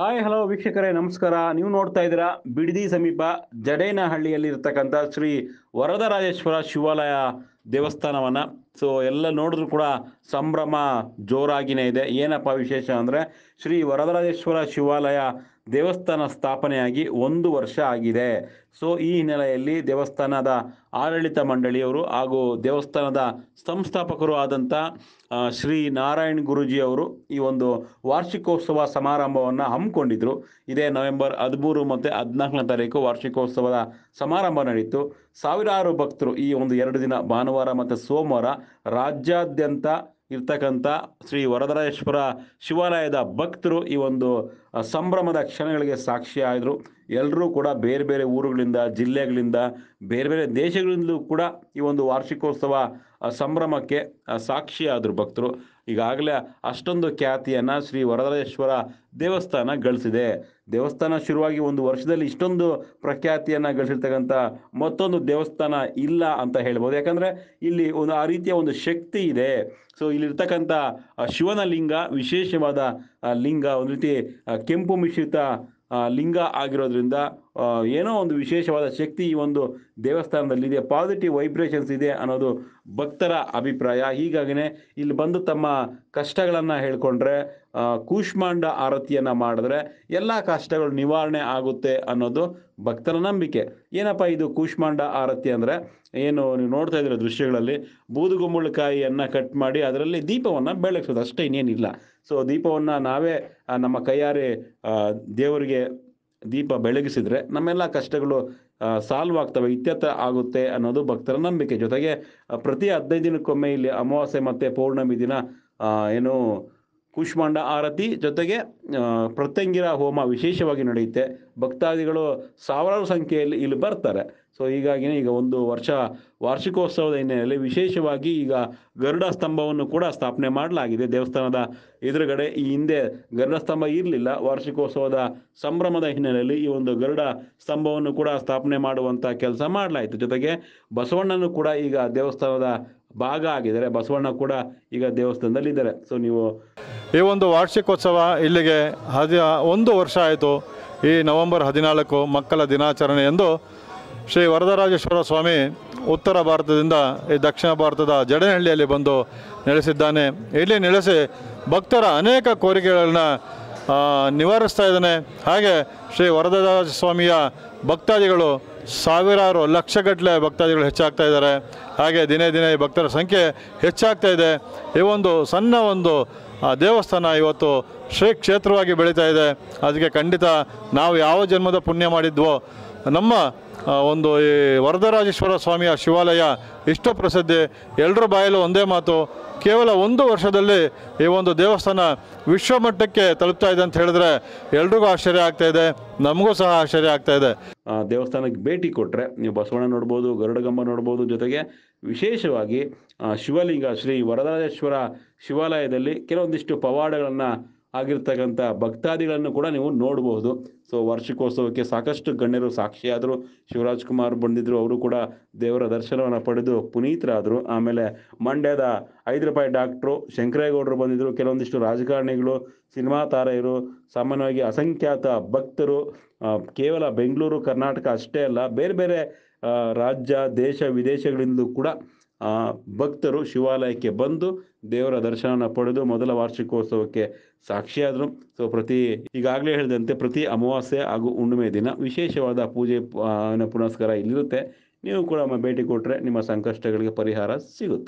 hi hello ವೀಕ್ಷಕರೇ ನಮಸ್ಕಾರ ನೀವು ನೋಡ್ತಾ ಇದ್ದೀರಾ ಬಿಡದಿ ಸಮೀಪ ಜಡೇನಹಳ್ಳಿಯಲ್ಲಿ ಇರತಕ್ಕಂಥ ಶ್ರೀ ವರದರಾಜೇಶ್ವರ ಶಿವಾಲಯ ದೇವಸ್ಥಾನವನ್ನು ಸೊ ಎಲ್ಲ ನೋಡಿದ್ರು ಕೂಡ ಸಂಭ್ರಮ ಜೋರಾಗಿನೇ ಇದೆ ಏನಪ್ಪ ವಿಶೇಷ ಅಂದರೆ ಶ್ರೀ ವರದರಾಜೇಶ್ವರ ಶಿವಾಲಯ ದೇವಸ್ಥಾನ ಸ್ಥಾಪನೆಯಾಗಿ ಒಂದು ವರ್ಷ ಆಗಿದೆ ಸೊ ಈ ಹಿನ್ನೆಲೆಯಲ್ಲಿ ದೇವಸ್ಥಾನದ ಆಡಳಿತ ಮಂಡಳಿಯವರು ಹಾಗೂ ದೇವಸ್ಥಾನದ ಸಂಸ್ಥಾಪಕರು ಆದಂಥ ಶ್ರೀ ನಾರಾಯಣ್ ಗುರುಜಿಯವರು ಅವರು ಈ ಒಂದು ವಾರ್ಷಿಕೋತ್ಸವ ಸಮಾರಂಭವನ್ನು ಹಮ್ಮಿಕೊಂಡಿದ್ದರು ಇದೇ ನವೆಂಬರ್ ಹದಿಮೂರು ಮತ್ತು ಹದಿನಾಲ್ಕನೇ ತಾರೀಕು ವಾರ್ಷಿಕೋತ್ಸವದ ಸಮಾರಂಭ ನಡೆಯಿತು ಸಾವಿರ ಸಾವಿರಾರು ಭಕ್ತರು ಈ ಒಂದು ಎರಡು ದಿನ ಭಾನುವಾರ ಮತ್ತು ಸೋಮವಾರ ರಾಜ್ಯಾದ್ಯಂತ ಇರ್ತಕ್ಕಂಥ ಶ್ರೀ ವರದರಾಜೇಶ್ವರ ಶಿವಾಲಯದ ಭಕ್ತರು ಈ ಒಂದು ಸಂಭ್ರಮದ ಕ್ಷಣಗಳಿಗೆ ಸಾಕ್ಷಿಯಾದರು ಎಲ್ಲರೂ ಕೂಡ ಬೇರೆ ಬೇರೆ ಊರುಗಳಿಂದ ಜಿಲ್ಲೆಗಳಿಂದ ಬೇರೆ ಬೇರೆ ದೇಶಗಳಿಂದಲೂ ಕೂಡ ಈ ಒಂದು ವಾರ್ಷಿಕೋತ್ಸವ ಸಂಭ್ರಮಕ್ಕೆ ಸಾಕ್ಷಿಯಾದರು ಭಕ್ತರು ಈಗಾಗಲೇ ಅಷ್ಟೊಂದು ಖ್ಯಾತಿಯನ್ನು ಶ್ರೀ ವರದರಾಜೇಶ್ವರ ದೇವಸ್ಥಾನ ಗಳಿಸಿದೆ ದೇವಸ್ಥಾನ ಶುರುವಾಗಿ ಒಂದು ವರ್ಷದಲ್ಲಿ ಇಷ್ಟೊಂದು ಪ್ರಖ್ಯಾತಿಯನ್ನು ಗಳಿಸಿರ್ತಕ್ಕಂಥ ಮತ್ತೊಂದು ದೇವಸ್ಥಾನ ಇಲ್ಲ ಅಂತ ಹೇಳ್ಬೋದು ಯಾಕಂದರೆ ಇಲ್ಲಿ ಒಂದು ಆ ರೀತಿಯ ಒಂದು ಶಕ್ತಿ ಇದೆ ಸೊ ಇಲ್ಲಿರ್ತಕ್ಕಂಥ ಶಿವನ ಲಿಂಗ ವಿಶೇಷವಾದ ಲಿಂಗ ಒಂದು ರೀತಿ ಕೆಂಪು ಮಿಶ್ರಿತ ಲಿಂಗ ಆಗಿರೋದ್ರಿಂದ ಏನೋ ಒಂದು ವಿಶೇಷವಾದ ಶಕ್ತಿ ಈ ಒಂದು ದೇವಸ್ಥಾನದಲ್ಲಿದೆ ಪಾಸಿಟಿವ್ ವೈಬ್ರೇಷನ್ಸ್ ಇದೆ ಅನ್ನೋದು ಭಕ್ತರ ಅಭಿಪ್ರಾಯ ಹೀಗಾಗಿನೇ ಇಲ್ಲಿ ಬಂದು ತಮ್ಮ ಕಷ್ಟಗಳನ್ನು ಹೇಳ್ಕೊಂಡ್ರೆ ಕೂಷ್ಮಾಂಡ ಆರತಿಯನ್ನು ಮಾಡಿದ್ರೆ ಎಲ್ಲ ಕಷ್ಟಗಳು ನಿವಾರಣೆ ಆಗುತ್ತೆ ಅನ್ನೋದು ಭಕ್ತರ ನಂಬಿಕೆ ಏನಪ್ಪ ಇದು ಕೂಷ್ಮಾಂಡ ಆರತಿ ಅಂದರೆ ಏನು ನೀವು ನೋಡ್ತಾ ಇದ್ದೀರ ದೃಶ್ಯಗಳಲ್ಲಿ ಬೂದುಗುಂಬಳಕಾಯಿಯನ್ನು ಕಟ್ ಮಾಡಿ ಅದರಲ್ಲಿ ದೀಪವನ್ನು ಬೆಳಗ್ಸೋದು ಅಷ್ಟೇ ಇನ್ನೇನಿಲ್ಲ ಸೊ ದೀಪವನ್ನು ನಾವೇ ನಮ್ಮ ಕೈಯಾರೆ ದೇವರಿಗೆ ದೀಪ ಬೆಳಗಿಸಿದರೆ ನಮ್ಮೆಲ್ಲ ಕಷ್ಟಗಳು ಸಾಲ್ವ್ ಆಗ್ತವೆ ಇತ್ಯರ್ಥ ಆಗುತ್ತೆ ಅನ್ನೋದು ಭಕ್ತರ ನಂಬಿಕೆ ಜೊತೆಗೆ ಪ್ರತಿ ಹದಿನೈದು ದಿನಕ್ಕೊಮ್ಮೆ ಇಲ್ಲಿ ಅಮಾವಾಸ್ಯೆ ಮತ್ತು ಪೌರ್ಣಮಿ ದಿನ ಏನು ಕೂಷ್ಮಾಂಡ ಆರತಿ ಜೊತೆಗೆ ಪ್ರತ್ಯಂಗಿರ ಹೋಮ ವಿಶೇಷವಾಗಿ ನಡೆಯುತ್ತೆ ಭಕ್ತಾದಿಗಳು ಸಾವಿರಾರು ಸಂಖ್ಯೆಯಲ್ಲಿ ಇಲ್ಲಿ ಬರ್ತಾರೆ ಸೊ ಹೀಗಾಗಿನೇ ಈಗ ಒಂದು ವರ್ಷ ವಾರ್ಷಿಕೋತ್ಸವದ ಹಿನ್ನೆಲೆಯಲ್ಲಿ ವಿಶೇಷವಾಗಿ ಈಗ ಗರುಡ ಸ್ತಂಭವನ್ನು ಕೂಡ ಸ್ಥಾಪನೆ ಮಾಡಲಾಗಿದೆ ದೇವಸ್ಥಾನದ ಎದುರುಗಡೆ ಈ ಹಿಂದೆ ಗರುಡ ಸ್ತಂಭ ಇರಲಿಲ್ಲ ವಾರ್ಷಿಕೋತ್ಸವದ ಸಂಭ್ರಮದ ಹಿನ್ನೆಲೆಯಲ್ಲಿ ಈ ಒಂದು ಗರುಡ ಸ್ತಂಭವನ್ನು ಕೂಡ ಸ್ಥಾಪನೆ ಮಾಡುವಂಥ ಕೆಲಸ ಮಾಡಲಾಯಿತು ಜೊತೆಗೆ ಬಸವಣ್ಣನು ಕೂಡ ಈಗ ದೇವಸ್ಥಾನದ ಭಾಗ ಆಗಿದ್ದಾರೆ ಬಸವಣ್ಣ ಕೂಡ ಈಗ ದೇವಸ್ಥಾನದಲ್ಲಿ ಇದ್ದಾರೆ ಸೊ ನೀವು ಈ ಒಂದು ವಾರ್ಷಿಕೋತ್ಸವ ಇಲ್ಲಿಗೆ ಹದಿ ಒಂದು ವರ್ಷ ಆಯಿತು ಈ ನವೆಂಬರ್ ಹದಿನಾಲ್ಕು ಮಕ್ಕಳ ದಿನಾಚರಣೆ ಎಂದು ಶ್ರೀ ವರದರಾಜೇಶ್ವರ ಸ್ವಾಮಿ ಉತ್ತರ ಭಾರತದಿಂದ ಈ ದಕ್ಷಿಣ ಭಾರತದ ಜಡನಹಳ್ಳಿಯಲ್ಲಿ ಬಂದು ನೆಲೆಸಿದ್ದಾನೆ ಇಲ್ಲಿ ನೆಲೆಸಿ ಭಕ್ತರ ಅನೇಕ ಕೋರಿಕೆಗಳನ್ನ ನಿವಾರಿಸ್ತಾ ಇದ್ದಾನೆ ಹಾಗೆ ಶ್ರೀ ವರದರಾಜ ಸ್ವಾಮಿಯ ಭಕ್ತಾದಿಗಳು ಸಾವಿರಾರು ಲಕ್ಷಗಟ್ಟಲೆ ಭಕ್ತಾದಿಗಳು ಹೆಚ್ಚಾಗ್ತಾ ಇದ್ದಾರೆ ಹಾಗೆ ದಿನೇ ದಿನೇ ಭಕ್ತರ ಸಂಖ್ಯೆ ಹೆಚ್ಚಾಗ್ತಾ ಇದೆ ಈ ಒಂದು ಸಣ್ಣ ಒಂದು ದೇವಸ್ಥಾನ ಇವತ್ತು ಶ್ರೀ ಕ್ಷೇತ್ರವಾಗಿ ಬೆಳೀತಾ ಇದೆ ಅದಕ್ಕೆ ಖಂಡಿತ ನಾವು ಯಾವ ಜನ್ಮದ ಪುಣ್ಯ ಮಾಡಿದ್ವೋ ನಮ್ಮ ಒಂದು ಈ ವರದರಾಜೇಶ್ವರ ಸ್ವಾಮಿಯ ಶಿವಾಲಯ ಇಷ್ಟು ಪ್ರಸಿದ್ಧಿ ಎಲ್ಲರ ಬಾಯಲು ಒಂದೇ ಮಾತು ಕೇವಲ ಒಂದು ವರ್ಷದಲ್ಲಿ ಈ ಒಂದು ದೇವಸ್ಥಾನ ವಿಶ್ವಮಟ್ಟಕ್ಕೆ ತಲುಪ್ತಾ ಇದೆ ಅಂತ ಹೇಳಿದ್ರೆ ಎಲ್ರಿಗೂ ಆಶ್ಚರ್ಯ ಆಗ್ತಾ ಇದೆ ನಮಗೂ ಸಹ ಆಶ್ಚರ್ಯ ಆಗ್ತಾ ಇದೆ ದೇವಸ್ಥಾನಕ್ಕೆ ಭೇಟಿ ಕೊಟ್ಟರೆ ನೀವು ಬಸವಣ್ಣ ನೋಡ್ಬೋದು ಗರುಡಗಂಬ ನೋಡ್ಬೋದು ಜೊತೆಗೆ ವಿಶೇಷವಾಗಿ ಶಿವಲಿಂಗ ಶ್ರೀ ವರದರಾಜೇಶ್ವರ ಶಿವಾಲಯದಲ್ಲಿ ಕೆಲವೊಂದಿಷ್ಟು ಪವಾಡಗಳನ್ನು ಆಗಿರ್ತಕ್ಕಂಥ ಭಕ್ತಾದಿಗಳನ್ನು ಕೂಡ ನೀವು ನೋಡಬಹುದು ಸೊ ವಾರ್ಷಿಕೋತ್ಸವಕ್ಕೆ ಸಾಕಷ್ಟು ಗಣ್ಯರು ಸಾಕ್ಷಿಯಾದರು ಶಿವರಾಜ್ ಕುಮಾರ್ ಬಂದಿದ್ದರು ಅವರು ಕೂಡ ದೇವರ ದರ್ಶನವನ್ನು ಪಡೆದು ಪುನೀತರಾದರು ಆಮೇಲೆ ಮಂಡ್ಯದ ಐದು ರೂಪಾಯಿ ಡಾಕ್ಟ್ರು ಶಂಕರೇಗೌಡರು ಬಂದಿದ್ದರು ಕೆಲವೊಂದಿಷ್ಟು ರಾಜಕಾರಣಿಗಳು ಸಿನಿಮಾ ತಾರೆಯರು ಸಾಮಾನ್ಯವಾಗಿ ಅಸಂಖ್ಯಾತ ಭಕ್ತರು ಕೇವಲ ಬೆಂಗಳೂರು ಕರ್ನಾಟಕ ಅಷ್ಟೇ ಅಲ್ಲ ಬೇರೆ ಬೇರೆ ರಾಜ್ಯ ದೇಶ ವಿದೇಶಗಳಿಂದಲೂ ಕೂಡ ಭಕ್ತರು ಶಿವಾಲಯಕ್ಕೆ ಬಂದು ದೇವರ ದರ್ಶನ ಪಡೆದು ಮೊದಲ ವಾರ್ಷಿಕೋತ್ಸವಕ್ಕೆ ಸಾಕ್ಷಿಯಾದರು ಸೊ ಪ್ರತಿ ಈಗಾಗಲೇ ಹೇಳಿದಂತೆ ಪ್ರತಿ ಅಮಾವಾಸ್ಯೆ ಹಾಗೂ ಹುಣ್ಣಿಮೆ ದಿನ ವಿಶೇಷವಾದ ಪೂಜೆ ಪುನಸ್ಕಾರ ಇಲ್ಲಿರುತ್ತೆ ನೀವು ಕೂಡ ಭೇಟಿ ಕೊಟ್ಟರೆ ನಿಮ್ಮ ಸಂಕಷ್ಟಗಳಿಗೆ ಪರಿಹಾರ ಸಿಗುತ್ತೆ